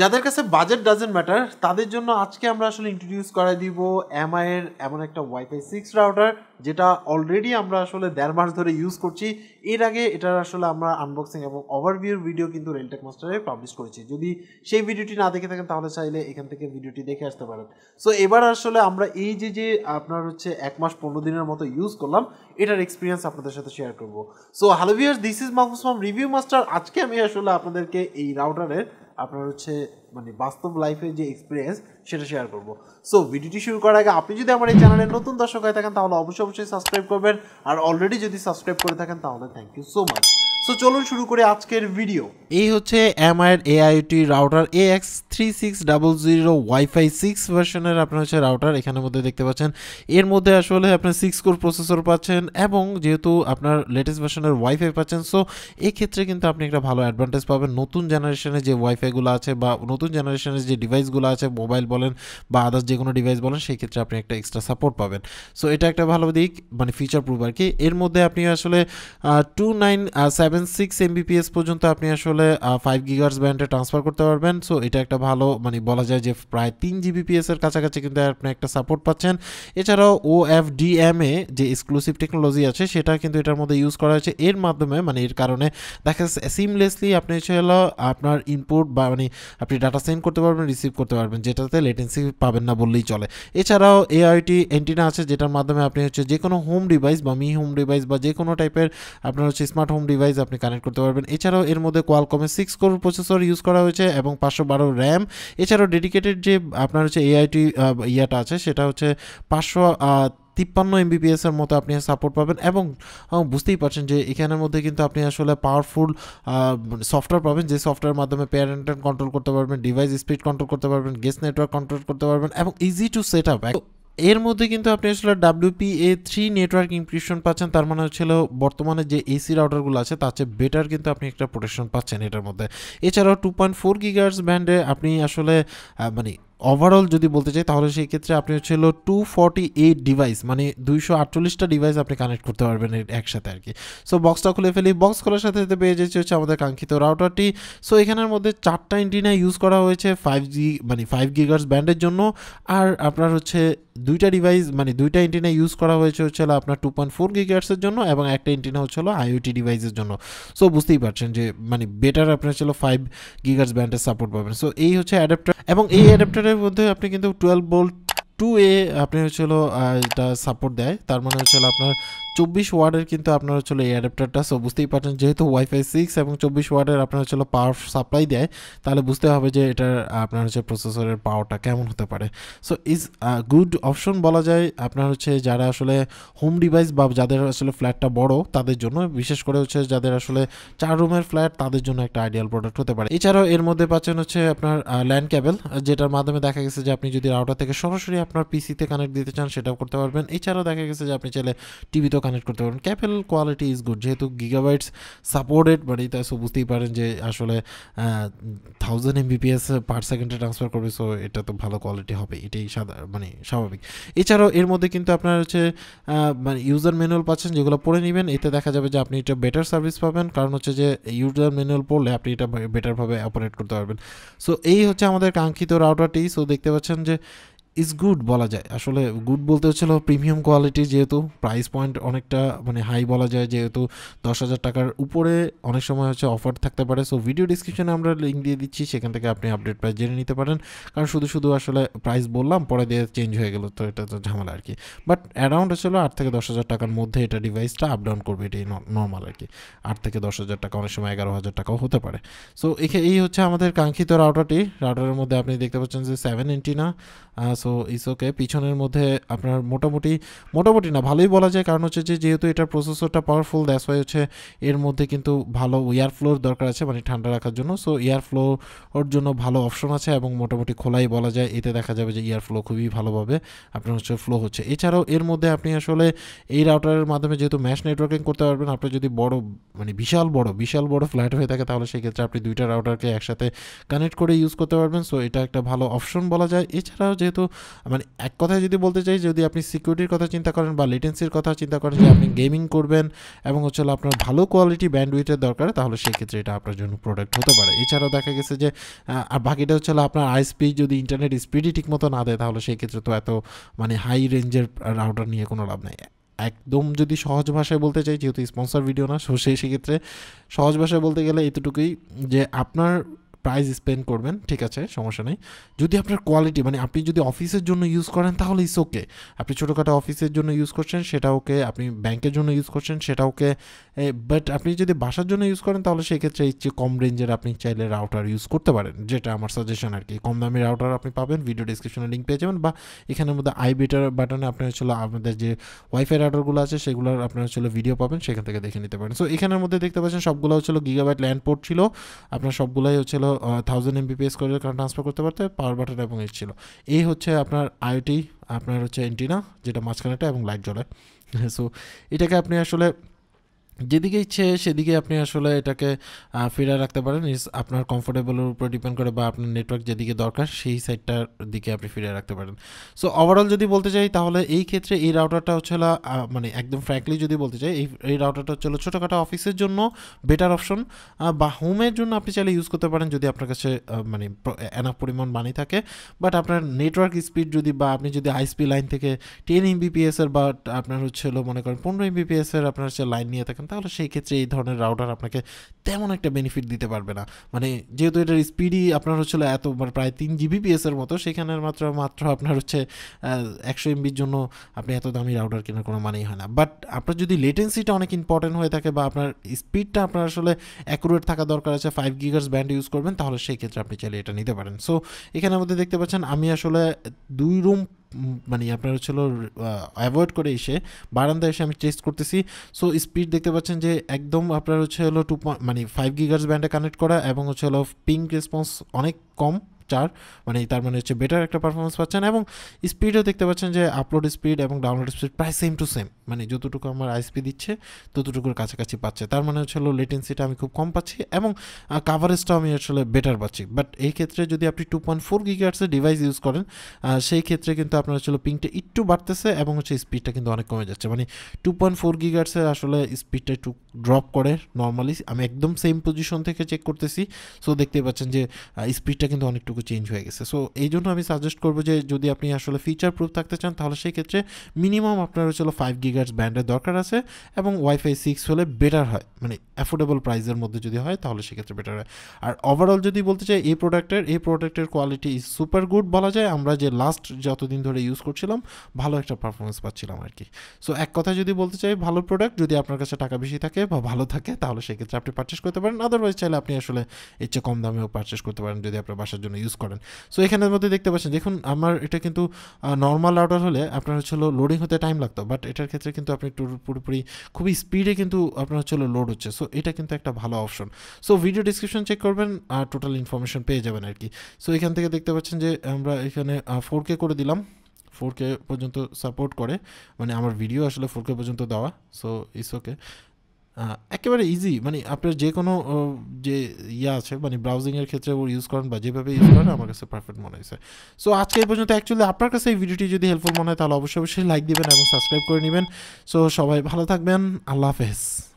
যাদের কাছে budget doesn't matter তাদের জন্য আজকে আমরা আসলে ইন্ট্রোডিউস করাই দিব এমআইয়ের এমন একটা ওয়াইফাই সিক্স রাউটার যেটা অলরেডি আমরা আসলে দেড় মাস ধরে ইউজ করছি এর আগে এটার আসলে আমরা আনবক্সিং এবং ওভারভিউর ভিডিও কিন্তু রেলটেক মাস্টারে পাবলিশ করেছি যদি সেই ভিডিওটি না দেখে থাকেন তাহলে চাইলে এখান থেকে ভিডিওটি দেখে আসতে পারেন সো এবার আসলে আমরা এই যে যে আপনার হচ্ছে এক মাস পনেরো দিনের মতো ইউজ করলাম এটার এক্সপিরিয়েন্স আপনাদের সাথে শেয়ার করবো so hello viewers this is মাহফুসমাম রিভিউ মাস্টার আজকে আমি আসলে আপনাদেরকে এই রাউটারের আপনার হচ্ছে মানে বাস্তব লাইফের যে এক্সপিরিয়েন্স সেটা শেয়ার করব সো ভিডিওটি শুরু করার আগে আপনি যদি আমার এই চ্যানেলে নতুন দর্শক হয়ে থাকেন তাহলে অবশ্যই অবশ্যই সাবস্ক্রাইব করবেন আর অলরেডি যদি সাবস্ক্রাইব করে থাকেন তাহলে thank you so much so চলুন শুরু করে আজকের ভিডিও এই হচ্ছে এমআইয়ের AIoT router A X three six double zero WiFi six ভার্সনের আপনার হচ্ছে রাউটার এখানে মধ্যে দেখতে পাচ্ছেন এর মধ্যে আসলে আপনার সিক্স কোর প্রসেসর পাচ্ছেন এবং যেহেতু আপনার লেটেস্ট ভার্সনের ওয়াইফাই পাচ্ছেন সো এক্ষেত্রে কিন্তু আপনি একটা ভালো অ্যাডভান্টেজ পাবেন নতুন জেনারেশনের যে ওয়াইফাইগুলো আছে বা নতুন জেনারেশনের যে ডিভাইসগুলো আছে মোবাইল বলেন বা আদার্স যে কোনো ডিভাইস বলেন সেই ক্ষেত্রে আপনি একটা এক্সট্রা সাপোর্ট পাবেন সো এটা একটা ভালো দিক মানে ফিচার প্রুফ আর কি এর মধ্যে আপনি আসলে two nine seven seven six Mbps পর্যন্ত আপনি আসলে ফাইভ গিগার্স ব্যান্ডে ট্রান্সফার করতে পারবেন সো এটা একটা ভালো মানে বলা যায় যে প্রায় তিন জিবিপিএস এর কাছাকাছি কিন্তু আপনি একটা সাপোর্ট পাচ্ছেন এছাড়াও ও এফ ডিএমএ যে এক্সক্লুসিভ টেকনোলজি আছে সেটা কিন্তু এটার মধ্যে ইউজ করা হয়েছে এর মাধ্যমে মানে এর কারণে দেখা যাচ্ছে সিমলেসলি আপনি হলো আপনার ইনপুট বা মানে আপনি ডাটা সেন্ড করতে পারবেন রিসিভ করতে পারবেন যেটাতে লেটেন্সি পাবেন না বললেই চলে এছাড়াও এআইটি অ্যান্টিনা আছে যেটার মাধ্যমে আপনি হচ্ছে যে কোনো হোম ডিভাইস বা মি হোম ডিভাইস বা যে কোনো টাইপের আপনার হচ্ছে স্মার্ট হোম ডিভাইস আপনি কানেক্ট করতে পারবেন এছাড়াও এর মধ্যে কোয়ালকমের সিক্স কোর প্রসেসর ইউজ করা হয়েছে এবং পাঁচশো বারো র্যাম এছাড়াও ডেডিকেটেড যে আপনার হচ্ছে এআইটি ইয়াটা আছে সেটা হচ্ছে পাঁচশো তিপ্পান্ন এমবিপিএসের মতো আপনি সাপোর্ট পাবেন এবং বুঝতেই পারছেন যে এখানের মধ্যে কিন্তু আপনি আসলে পাওয়ারফুল সফটওয়্যার পাবেন যে সফটওয়্যার মাধ্যমে প্যারেন্টেন কন্ট্রোল করতে পারবেন ডিভাইস স্পিড কন্ট্রোল করতে পারবেন গেস নেটওয়ার্ক কন্ট্রোল করতে পারবেন এবং ইজি টু সেট আপ এর মধ্যে কিন্তু আপনি আসলে ডাব্লিউপিএ থ্রি নেটওয়ার্ক ইনক্রিপশন পাচ্ছেন তার মানে হচ্ছিল বর্তমানে যে এসি রাউটারগুলো আছে তার চেয়ে বেটার কিন্তু আপনি একটা প্রোটেকশন পাচ্ছেন এটার মধ্যে এছাড়াও টু পয়েন্ট ফোর গিগার্স ব্যান্ডে আপনি আসলে মানে ওভারঅল যদি বলতে চাই তাহলে সেই ক্ষেত্রে আপনি হচ্ছে হলো টু ফর্টি এইট ডিভাইস মানে দুইশো আটচল্লিশটা ডিভাইস আপনি কানেক্ট করতে পারবেন একসাথে আর কি সো বক্সটা খুলে ফেলি বক্স খোলার সাথে সাথে পেয়ে যাচ্ছে হচ্ছে আমাদের কাঙ্ক্ষিত রাউটারটি সো এখানের মধ্যে চারটা ইন্টিনা ইউজ করা হয়েছে ফাইভ জি মানে ফাইভ গিগার্স ব্যান্ডের জন্য আর আপনার হচ্ছে দুইটা ডিভাইস মানে দুইটা ইন্টিনা ইউজ করা হয়েছে হচ্ছে আপনার টু পয়েন্ট ফোর গিগার্সের জন্য এবং একটা ইন্টিনা হচ্ছে হলো আইওটি ডিভাইসের জন্য সো বুঝতেই পারছেন যে মানে বেটার আপনার ছিল ফাইভ গিগার্স ব্যান্ডের সাপোর্ট পাবেন সো এই হচ্ছে অ্যাডাপ্টার এবং এই অ্যাডাপ্টার জেনারেটরের মধ্যে আপনি কিন্তু টুয়েলভ ভোল্ট টু এ আপনি হচ্ছে এটা সাপোর্ট দেয় তার মানে হচ্ছে আপনার চব্বিশ ওয়ার্ডের কিন্তু আপনার হচ্ছে এই অ্যাডাপ্টারটা সো বুঝতেই পারছেন যেহেতু ওয়াইফাই সিক্স এবং চব্বিশ ওয়ার্ডের আপনার হচ্ছে পাওয়ার সাপ্লাই দেয় তাহলে বুঝতে হবে যে এটার আপনার হচ্ছে প্রসেসরের পাওয়ারটা কেমন হতে পারে সো ইজ গুড অপশন বলা যায় আপনার হচ্ছে যারা আসলে হোম ডিভাইস বা যাদের আসলে ফ্ল্যাটটা বড় তাদের জন্য বিশেষ করে হচ্ছে যাদের আসলে চার রুমের ফ্ল্যাট তাদের জন্য একটা আইডিয়াল প্রোডাক্ট হতে পারে এছাড়াও এর মধ্যে পাচ্ছেন হচ্ছে আপনার ল্যান্ড ক্যাবেল যেটার মাধ্যমে দেখা গেছে যে আপনি যদি রাউটার থেকে সরাসরি আপনার পিসিতে কানেক্ট দিতে চান সেটাও করতে পারবেন এছাড়াও দেখা গেছে যে আপনি চাইলে টিভিতেও কানেক্ট করতে পারবেন ক্যাপেল কোয়ালিটি ইজ গুড যেহেতু গিগাবাইটস সাপোর্টেড বাট এটা সো বুঝতেই পারেন যে আসলে থাউজেন্ড এমবিপিএস পার সেকেন্ডে ট্রান্সফার করবে সো এটা তো ভালো কোয়ালিটি হবে এটাই সাদা মানে স্বাভাবিক এছাড়াও এর মধ্যে কিন্তু আপনার হচ্ছে মানে ইউজার ম্যানুয়াল পাচ্ছেন যেগুলো পড়ে নেবেন এতে দেখা যাবে যে আপনি এটা বেটার সার্ভিস পাবেন কারণ হচ্ছে যে ইউজার ম্যানুয়াল পড়লে আপনি এটা বেটারভাবে অপারেট করতে পারবেন সো এই হচ্ছে আমাদের কাঙ্ক্ষিত রাউটারটি সো দেখতে পাচ্ছেন যে ইজ গুড বলা যায় আসলে গুড বলতে হচ্ছিল প্রিমিয়াম কোয়ালিটি যেহেতু প্রাইস পয়েন্ট অনেকটা মানে হাই বলা যায় যেহেতু দশ হাজার টাকার উপরে অনেক সময় হচ্ছে অফার থাকতে পারে সো ভিডিও ডিসক্রিপশানে আমরা লিঙ্ক দিয়ে দিচ্ছি সেখান থেকে আপনি আপডেট প্রাইস জেনে নিতে পারেন কারণ শুধু শুধু আসলে প্রাইস বললাম পরে দিয়ে চেঞ্জ হয়ে গেলো তো এটা তো ঝামেলা আর কি বাট অ্যারাউন্ড হচ্ছিল আট থেকে দশ হাজার টাকার মধ্যে এটা ডিভাইসটা আপ ডাউন করবে এটাই নর্মাল আর কি আট থেকে দশ হাজার টাকা অনেক সময় এগারো হাজার টাকাও হতে পারে সো এই হচ্ছে আমাদের কাঙ্ক্ষিত রাউটারটি রাউটারের মধ্যে আপনি দেখতে পাচ্ছেন যে সেভেন ইঞ্চি না সো সো ইস ওকে পিছনের মধ্যে আপনার মোটামুটি মোটামুটি না ভালোই বলা যায় কারণ হচ্ছে যে যেহেতু এটার প্রসেসরটা পাওয়ারফুল দ্যাস হয়ে হচ্ছে এর মধ্যে কিন্তু ভালো এয়ার ফ্লোর দরকার আছে মানে ঠান্ডা রাখার জন্য সো এয়ার ফ্লো ওর জন্য ভালো অপশন আছে এবং মোটামুটি খোলাই বলা যায় এতে দেখা যাবে যে এয়ার ফ্লো খুবই ভালোভাবে আপনার হচ্ছে ফ্লো হচ্ছে এছাড়াও এর মধ্যে আপনি আসলে এই রাউটারের মাধ্যমে যেহেতু ম্যাশ নেটওয়ার্কিং করতে পারবেন আপনার যদি বড় মানে বিশাল বড় বিশাল বড় ফ্ল্যাট হয়ে থাকে তাহলে সেক্ষেত্রে আপনি দুইটা রাউটারকে একসাথে কানেক্ট করে ইউজ করতে পারবেন সো এটা একটা ভালো অপশন বলা যায় এছাড়াও যেহেতু মানে এক কথায় যদি বলতে চাই যদি আপনি সিকিউরিটির কথা চিন্তা করেন বা লেটেন্সির কথা চিন্তা করেন যে আপনি গেমিং করবেন এবং হচ্ছে আপনার ভালো কোয়ালিটি ব্যান্ডউইথের দরকার তাহলে সেক্ষেত্রে এটা আপনার জন্য প্রোডাক্ট হতে পারে এছাড়াও দেখা গেছে যে আর বাকিটা হচ্ছে আপনার স্পিড যদি ইন্টারনেট স্পিডই ঠিক মতো না দেয় তাহলে সেক্ষেত্রে তো এত মানে হাই রেঞ্জের রাউটার নিয়ে কোনো লাভ নেই একদম যদি সহজ ভাষায় বলতে চাই যেহেতু স্পন্সর ভিডিও না সো সেই সেক্ষেত্রে সহজ ভাষায় বলতে গেলে এতটুকুই যে আপনার প্রাইস স্পেন্ড করবেন ঠিক আছে সমস্যা নেই যদি আপনার কোয়ালিটি মানে আপনি যদি অফিসের জন্য ইউজ করেন তাহলে ইস ওকে আপনি ছোটোখাটো অফিসের জন্য ইউজ করছেন সেটা ওকে আপনি ব্যাংকের জন্য ইউজ করছেন সেটা ওকে বাট আপনি যদি বাসার জন্য ইউজ করেন তাহলে সেক্ষেত্রে এই কম রেঞ্জের আপনি চাইলে রাউটার ইউজ করতে পারেন যেটা আমার সাজেশন আর কি কম দামি রাউটার আপনি পাবেন ভিডিও ডিসক্রিপশনে লিঙ্ক পেয়ে যাবেন বা এখানের মধ্যে আই বেটার বাটনে আপনার ছিল আপনাদের যে ওয়াইফাই রাউটারগুলো আছে সেগুলোর আপনার হচ্ছিল ভিডিও পাবেন সেখান থেকে দেখে নিতে পারেন সো এখানের মধ্যে দেখতে পাচ্ছেন সবগুলো হচ্ছিল গিগাবাইট ল্যান্ড পোর্ট ছিল আপনার সবগুলোই হচ্ছিল থাউজেন্ড এমবিপিএস করে কারেন্ট ট্রান্সফার করতে পারতে পাওয়ার বাটন এবং এই ছিল এই হচ্ছে আপনার আইটি আপনার হচ্ছে এন্টিনা যেটা মাঝখানেটা এবং লাইট জ্বলে সো এটাকে আপনি আসলে যেদিকে ইচ্ছে সেদিকে আপনি আসলে এটাকে ফিরে রাখতে পারেন আপনার কমফোর্টেবলের উপর ডিপেন্ড করে বা আপনার নেটওয়ার্ক যেদিকে দরকার সেই সাইডটার দিকে আপনি ফিরে রাখতে পারেন সো ওভারঅল যদি বলতে চাই তাহলে এই ক্ষেত্রে এই রাউটারটা হচ্ছে মানে একদম ফ্র্যাঙ্কলি যদি বলতে চাই এই এই রাউটারটা হচ্ছে ছোটোখাটো অফিসের জন্য বেটার অপশন বা হোমের জন্য আপনি চাইলে ইউজ করতে পারেন যদি আপনার কাছে মানে এনাফ পরিমাণ মানি থাকে বাট আপনার নেটওয়ার্ক স্পিড যদি বা আপনি যদি আইসপি লাইন থেকে টেন এমবিপিএসের বা আপনার হচ্ছে মনে করেন পনেরো এমবিপিএসের আপনার হচ্ছে লাইন নিয়ে থাকেন তাহলে সেই ক্ষেত্রে এই ধরনের রাউটার আপনাকে তেমন একটা বেনিফিট দিতে পারবে না মানে যেহেতু এটার স্পিডই আপনার হচ্ছিল এত মানে প্রায় তিন জিবিপিএসের মতো সেখানে মাত্র মাত্র আপনার হচ্ছে একশো এমবির জন্য আপনি এত দামি রাউটার কেনার কোনো মানেই হয় না বাট আপনার যদি লেটেন্সিটা অনেক ইম্পর্টেন্ট হয়ে থাকে বা আপনার স্পিডটা আপনার আসলে অ্যাকুরেট থাকা দরকার আছে ফাইভ গিগার্স ব্যান্ড ইউজ করবেন তাহলে সেই ক্ষেত্রে আপনি চাইলে এটা নিতে পারেন সো এখানে মধ্যে দেখতে পাচ্ছেন আমি আসলে দুই রুম মানে আপনার হচ্ছিল অ্যাভয়েড করে এসে বারান্দা এসে আমি টেস্ট করতেছি সো স্পিড দেখতে পাচ্ছেন যে একদম আপনার হচ্ছে হলো টু মানে ফাইভ গিগার্স ব্যান্ডে কানেক্ট করা এবং হচ্ছে হলো পিঙ্ক রেসপন্স অনেক কম চার মানে তার মানে হচ্ছে বেটার একটা পারফরমেন্স পাচ্ছেন এবং স্পিডও দেখতে পাচ্ছেন যে আপলোড স্পিড এবং ডাউনলোড স্পিড প্রায় সেম টু সেম মানে যতটুকু আমার আইসপি দিচ্ছে ততটুকুর কাছাকাছি পাচ্ছে তার মানে হচ্ছে লেটেন্সিটা আমি খুব কম পাচ্ছি এবং কাভারেজটাও আমি আসলে বেটার পাচ্ছি বাট এই ক্ষেত্রে যদি আপনি টু পয়েন্ট ফোর গিগার্সের ডিভাইস ইউজ করেন সেই ক্ষেত্রে কিন্তু আপনার হচ্ছে পিংটা একটু বাড়তেছে এবং হচ্ছে স্পিডটা কিন্তু অনেক কমে যাচ্ছে মানে টু পয়েন্ট ফোর গিগার্সের আসলে স্পিডটা একটু ড্রপ করে নর্মালি আমি একদম সেম পজিশন থেকে চেক করতেছি সো দেখতে পাচ্ছেন যে স্পিডটা কিন্তু অনেকটুকু এতটুকু চেঞ্জ হয়ে গেছে সো এই জন্য আমি সাজেস্ট করবো যে যদি আপনি আসলে ফিচার প্রুফ থাকতে চান তাহলে সেই ক্ষেত্রে মিনিমাম আপনার হচ্ছে ফাইভ গিগার্স ব্যান্ডের দরকার আছে এবং ওয়াইফাই সিক্স হলে বেটার হয় মানে অ্যাফোর্ডেবল প্রাইসের মধ্যে যদি হয় তাহলে সেক্ষেত্রে বেটার হয় আর ওভারঅল যদি বলতে চাই এই প্রোডাক্টের এই প্রোডাক্টের কোয়ালিটি ইজ সুপার গুড বলা যায় আমরা যে লাস্ট যতদিন ধরে ইউজ করছিলাম ভালো একটা পারফরমেন্স পাচ্ছিলাম আর কি সো এক কথা যদি বলতে চাই ভালো প্রোডাক্ট যদি আপনার কাছে টাকা বেশি থাকে বা ভালো থাকে তাহলে সেক্ষেত্রে আপনি পারচেস করতে পারেন আদারওয়াইজ চাইলে আপনি আসলে এর চেয়ে কম দামেও পারচেস করতে পারেন যদি আপনার বাসার জন্য ইউজ করেন সো এখানের মধ্যে দেখতে পাচ্ছেন দেখুন আমার এটা কিন্তু নর্মাল রাউটার হলে আপনার হচ্ছে লোডিং হতে টাইম লাগতো বাট এটার ক্ষেত্রে কিন্তু আপনি একটু পুরোপুরি খুবই স্পিডে কিন্তু আপনার হচ্ছে লোড হচ্ছে সো এটা কিন্তু একটা ভালো option so video description check করবেন আর টোটাল ইনফরমেশন পেয়ে যাবেন আর কি সো এখান থেকে দেখতে পাচ্ছেন যে আমরা এখানে ফোর কে করে দিলাম ফোর কে পর্যন্ত সাপোর্ট করে মানে আমার ভিডিও আসলে ফোর কে পর্যন্ত দেওয়া সো ইস ওকে একেবারে ইজি মানে আপনার যে কোনো যে ইয়ে আছে মানে ব্রাউজিংয়ের ক্ষেত্রে ওর ইউজ করেন বা যেভাবে ইউজ করেন আমার কাছে পারফেক্ট মনে হয়েছে সো আজকে এই পর্যন্ত অ্যাকচুয়ালি আপনার কাছে এই ভিডিওটি যদি হেল্পফুল মনে হয় তাহলে অবশ্যই অবশ্যই লাইক দিবেন এবং সাবস্ক্রাইব করে নেবেন সো সবাই ভালো থাকবেন আল্লাহ হাফেজ